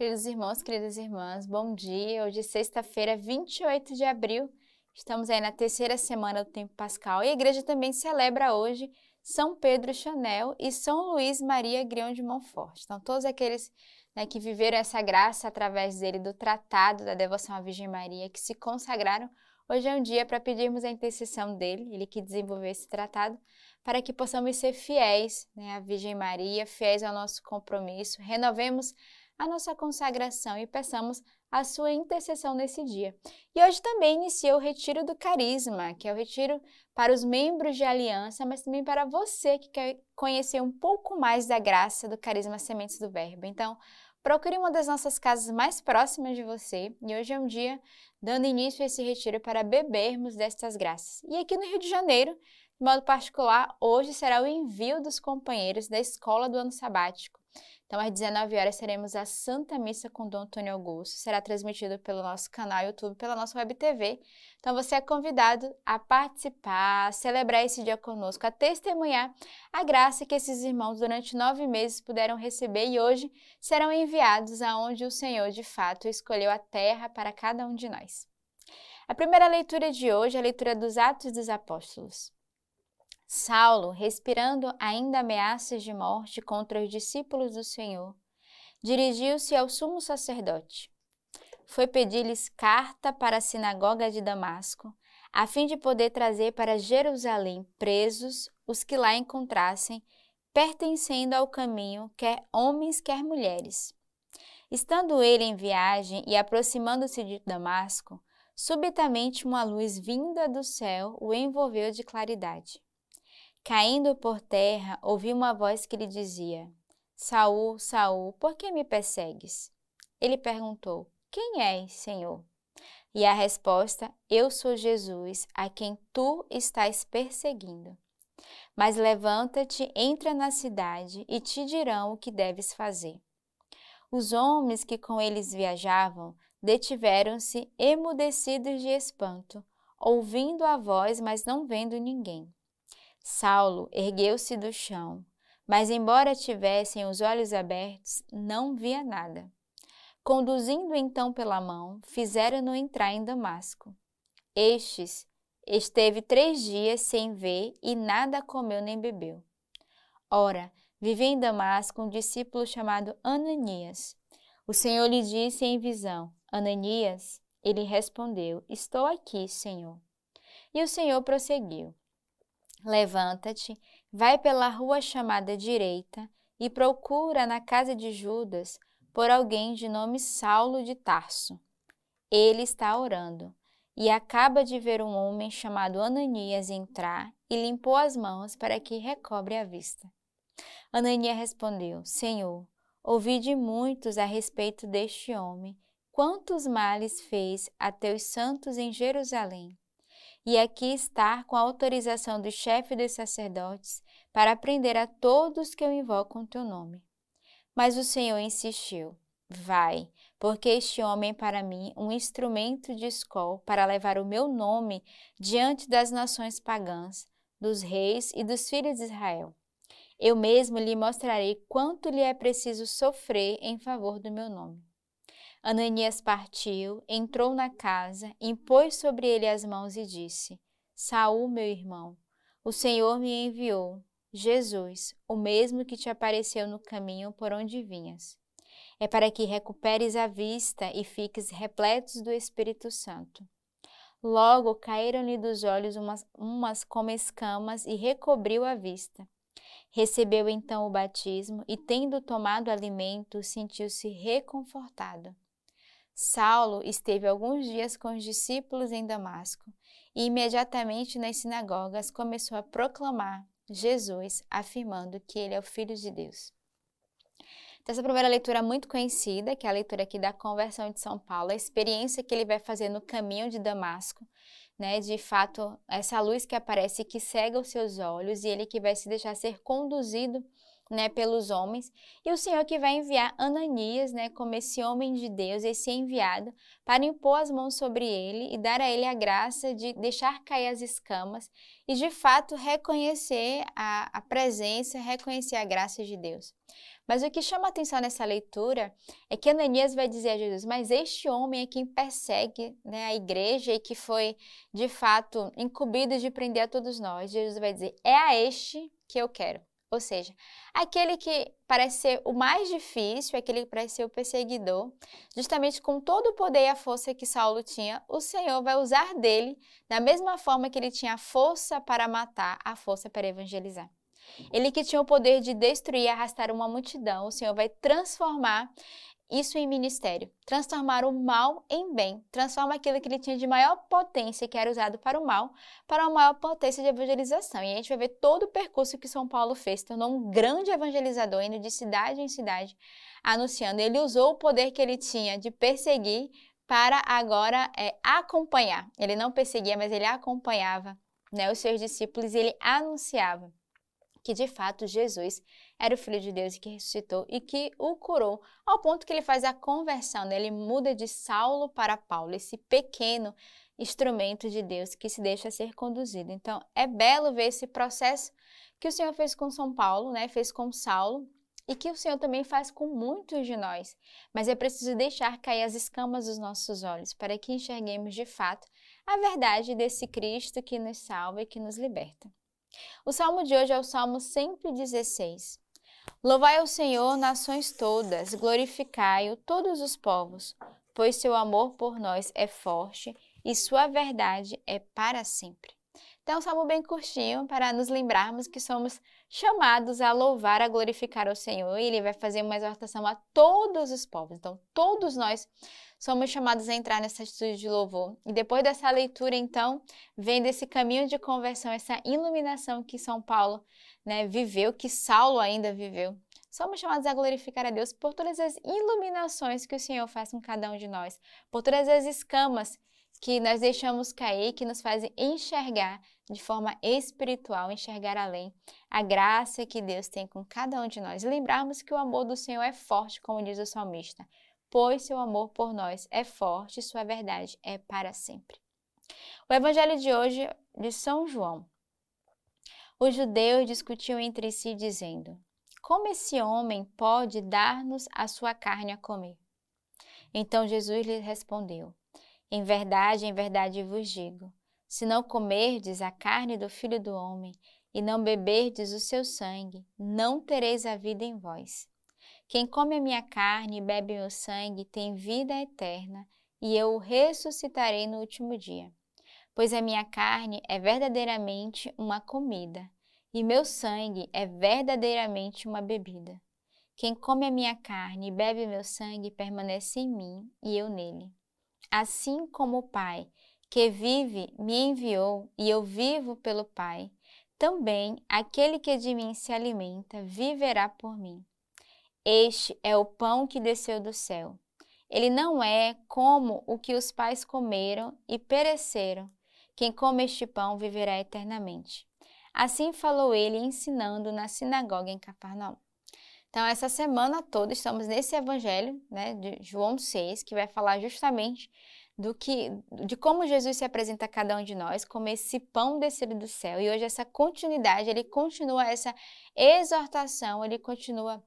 Queridos irmãos, queridas irmãs, bom dia. Hoje é sexta-feira, 28 de abril. Estamos aí na terceira semana do tempo pascal e a igreja também celebra hoje São Pedro Chanel e São Luís Maria Grião de Montfort. Então, todos aqueles né, que viveram essa graça através dele, do tratado da devoção à Virgem Maria, que se consagraram, hoje é um dia para pedirmos a intercessão dele, ele que desenvolveu esse tratado, para que possamos ser fiéis né, à Virgem Maria, fiéis ao nosso compromisso, renovemos a a nossa consagração e peçamos a sua intercessão nesse dia. E hoje também iniciou o Retiro do Carisma, que é o retiro para os membros de aliança, mas também para você que quer conhecer um pouco mais da graça do Carisma Sementes do Verbo. Então, procure uma das nossas casas mais próximas de você e hoje é um dia dando início a esse retiro para bebermos destas graças. E aqui no Rio de Janeiro, de modo particular, hoje será o envio dos companheiros da escola do ano sabático. Então, às 19 horas teremos a Santa Missa com Dom Antônio Augusto. Será transmitido pelo nosso canal YouTube, pela nossa web TV. Então, você é convidado a participar, a celebrar esse dia conosco, a testemunhar a graça que esses irmãos durante nove meses puderam receber e hoje serão enviados aonde o Senhor de fato escolheu a terra para cada um de nós. A primeira leitura de hoje é a leitura dos Atos dos Apóstolos. Saulo, respirando ainda ameaças de morte contra os discípulos do Senhor, dirigiu-se ao sumo sacerdote. Foi pedir-lhes carta para a sinagoga de Damasco, a fim de poder trazer para Jerusalém presos os que lá encontrassem, pertencendo ao caminho, quer homens, quer mulheres. Estando ele em viagem e aproximando-se de Damasco, subitamente uma luz vinda do céu o envolveu de claridade. Caindo por terra, ouviu uma voz que lhe dizia: Saul, Saul, por que me persegues? Ele perguntou: Quem és, Senhor? E a resposta: Eu sou Jesus, a quem tu estás perseguindo. Mas levanta-te, entra na cidade e te dirão o que deves fazer. Os homens que com eles viajavam detiveram-se emudecidos de espanto, ouvindo a voz, mas não vendo ninguém. Saulo ergueu-se do chão, mas, embora tivessem os olhos abertos, não via nada. Conduzindo então pela mão, fizeram-no entrar em Damasco. Estes esteve três dias sem ver e nada comeu nem bebeu. Ora, vivia em Damasco um discípulo chamado Ananias. O Senhor lhe disse em visão: Ananias? Ele respondeu: Estou aqui, Senhor. E o Senhor prosseguiu: Levanta-te, vai pela rua chamada direita e procura na casa de Judas por alguém de nome Saulo de Tarso. Ele está orando e acaba de ver um homem chamado Ananias entrar e limpou as mãos para que recobre a vista. Ananias respondeu: Senhor, ouvi de muitos a respeito deste homem, quantos males fez a teus santos em Jerusalém e aqui estar com a autorização do chefe dos sacerdotes para prender a todos que eu invoco o teu nome. Mas o Senhor insistiu: Vai, porque este homem é para mim um instrumento de escol para levar o meu nome diante das nações pagãs, dos reis e dos filhos de Israel. Eu mesmo lhe mostrarei quanto lhe é preciso sofrer em favor do meu nome. Ananias partiu, entrou na casa, impôs sobre ele as mãos e disse: Saul, meu irmão, o Senhor me enviou, Jesus, o mesmo que te apareceu no caminho por onde vinhas. É para que recuperes a vista e fiques repletos do Espírito Santo. Logo caíram-lhe dos olhos umas, umas como escamas e recobriu a vista. Recebeu então o batismo e, tendo tomado alimento, sentiu-se reconfortado. Saulo esteve alguns dias com os discípulos em Damasco e imediatamente nas sinagogas começou a proclamar Jesus, afirmando que ele é o Filho de Deus. Então, essa primeira leitura é muito conhecida, que é a leitura aqui da conversão de São Paulo, a experiência que ele vai fazer no caminho de Damasco, né? De fato, essa luz que aparece que cega os seus olhos e ele que vai se deixar ser conduzido né, pelos homens, e o Senhor que vai enviar Ananias, né, como esse homem de Deus, esse enviado, para impor as mãos sobre ele e dar a ele a graça de deixar cair as escamas e de fato reconhecer a, a presença, reconhecer a graça de Deus. Mas o que chama atenção nessa leitura é que Ananias vai dizer a Jesus: Mas este homem é quem persegue né, a igreja e que foi de fato incumbido de prender a todos nós. Jesus vai dizer: É a este que eu quero. Ou seja, aquele que parece ser o mais difícil, aquele que parece ser o perseguidor, justamente com todo o poder e a força que Saulo tinha, o Senhor vai usar dele da mesma forma que ele tinha a força para matar, a força para evangelizar. Ele que tinha o poder de destruir e arrastar uma multidão, o Senhor vai transformar isso em ministério. Transformar o mal em bem. Transforma aquilo que ele tinha de maior potência, que era usado para o mal, para uma maior potência de evangelização. E a gente vai ver todo o percurso que São Paulo fez. Tornou um grande evangelizador, indo de cidade em cidade, anunciando. Ele usou o poder que ele tinha de perseguir para agora é, acompanhar. Ele não perseguia, mas ele acompanhava né, os seus discípulos e ele anunciava que de fato Jesus era o Filho de Deus que ressuscitou e que o curou, ao ponto que ele faz a conversão, né? ele muda de Saulo para Paulo, esse pequeno instrumento de Deus que se deixa ser conduzido. Então é belo ver esse processo que o Senhor fez com São Paulo, né? fez com Saulo. E que o Senhor também faz com muitos de nós, mas é preciso deixar cair as escamas dos nossos olhos para que enxerguemos de fato a verdade desse Cristo que nos salva e que nos liberta. O salmo de hoje é o Salmo 116. Louvai ao Senhor, nações todas, glorificai-o, todos os povos, pois seu amor por nós é forte e sua verdade é para sempre. Então, é um salmo bem curtinho para nos lembrarmos que somos chamados a louvar, a glorificar o Senhor, e ele vai fazer uma exortação a todos os povos. Então, todos nós somos chamados a entrar nessa atitude de louvor. E depois dessa leitura, então, vem desse caminho de conversão, essa iluminação que São Paulo né, viveu, que Saulo ainda viveu. Somos chamados a glorificar a Deus por todas as iluminações que o Senhor faz com cada um de nós, por todas as escamas que nós deixamos cair, que nos fazem enxergar de forma espiritual, enxergar além a graça que Deus tem com cada um de nós. E lembrarmos que o amor do Senhor é forte, como diz o salmista pois seu amor por nós é forte e sua é verdade é para sempre. O evangelho de hoje de São João. Os judeus discutiam entre si dizendo: Como esse homem pode dar-nos a sua carne a comer? Então Jesus lhe respondeu: Em verdade, em verdade vos digo, se não comerdes a carne do filho do homem e não beberdes o seu sangue, não tereis a vida em vós. Quem come a minha carne e bebe meu sangue tem vida eterna, e eu o ressuscitarei no último dia. Pois a minha carne é verdadeiramente uma comida, e meu sangue é verdadeiramente uma bebida. Quem come a minha carne e bebe meu sangue permanece em mim e eu nele. Assim como o Pai, que vive, me enviou e eu vivo pelo Pai, também aquele que de mim se alimenta viverá por mim. Este é o pão que desceu do céu. Ele não é como o que os pais comeram e pereceram. Quem come este pão viverá eternamente. Assim falou ele, ensinando na sinagoga em Cafarnaum. Então, essa semana toda estamos nesse evangelho né, de João 6, que vai falar justamente do que, de como Jesus se apresenta a cada um de nós, como esse pão descido do céu. E hoje essa continuidade, ele continua essa exortação, ele continua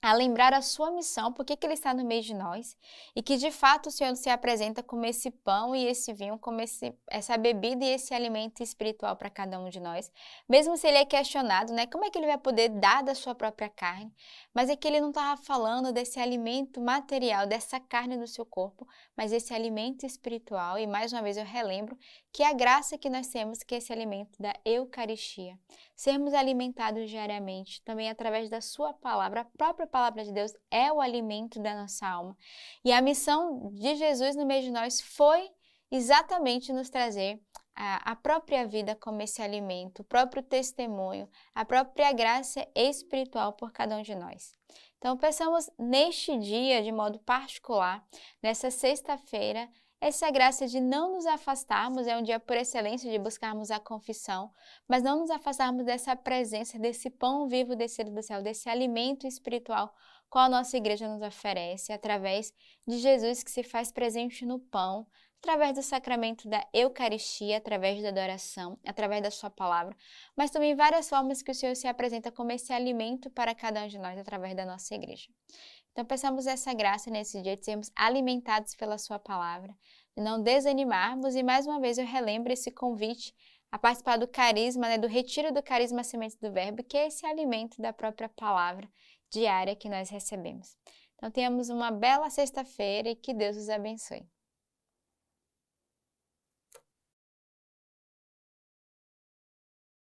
a lembrar a sua missão, por que ele está no meio de nós e que de fato o Senhor se apresenta como esse pão e esse vinho, como esse, essa bebida e esse alimento espiritual para cada um de nós. Mesmo se ele é questionado, né, como é que ele vai poder dar da sua própria carne? Mas é que ele não estava tá falando desse alimento material, dessa carne do seu corpo, mas esse alimento espiritual. E mais uma vez eu relembro que é a graça que nós temos que é esse alimento da Eucaristia, sermos alimentados diariamente, também através da sua palavra, a própria palavra palavra de Deus é o alimento da nossa alma. E a missão de Jesus no meio de nós foi exatamente nos trazer a, a própria vida como esse alimento, o próprio testemunho, a própria graça espiritual por cada um de nós. Então, pensamos neste dia, de modo particular, nessa sexta-feira, essa é graça de não nos afastarmos é um dia por excelência de buscarmos a confissão, mas não nos afastarmos dessa presença, desse pão vivo descido do céu, desse alimento espiritual qual a nossa igreja nos oferece através de Jesus que se faz presente no pão, através do sacramento da Eucaristia, através da adoração, através da Sua palavra, mas também várias formas que o Senhor se apresenta como esse alimento para cada um de nós através da nossa igreja. Então, peçamos essa graça nesse dia de sermos alimentados pela Sua palavra, de não desanimarmos. E mais uma vez eu relembro esse convite a participar do carisma, né, do retiro do carisma semente do verbo, que é esse alimento da própria palavra diária que nós recebemos. Então, tenhamos uma bela sexta-feira e que Deus os abençoe.